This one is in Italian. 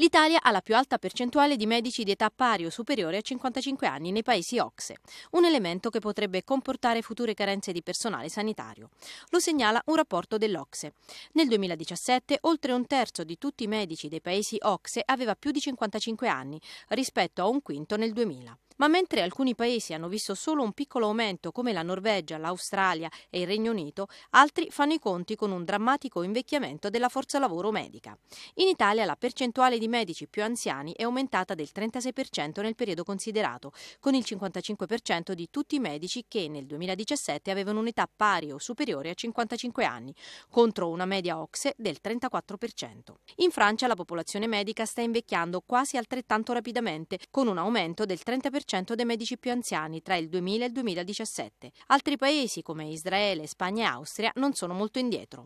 L'Italia ha la più alta percentuale di medici di età pari o superiore a 55 anni nei paesi OXE, un elemento che potrebbe comportare future carenze di personale sanitario. Lo segnala un rapporto dell'OXE. Nel 2017 oltre un terzo di tutti i medici dei paesi OXE aveva più di 55 anni, rispetto a un quinto nel 2000. Ma mentre alcuni paesi hanno visto solo un piccolo aumento come la Norvegia, l'Australia e il Regno Unito, altri fanno i conti con un drammatico invecchiamento della forza lavoro medica. In Italia la percentuale di medici più anziani è aumentata del 36% nel periodo considerato, con il 55% di tutti i medici che nel 2017 avevano un'età pari o superiore a 55 anni, contro una media OXE del 34%. In Francia la popolazione medica sta invecchiando quasi altrettanto rapidamente, con un aumento del 30% 40% dei medici più anziani tra il 2000 e il 2017. Altri paesi come Israele, Spagna e Austria non sono molto indietro.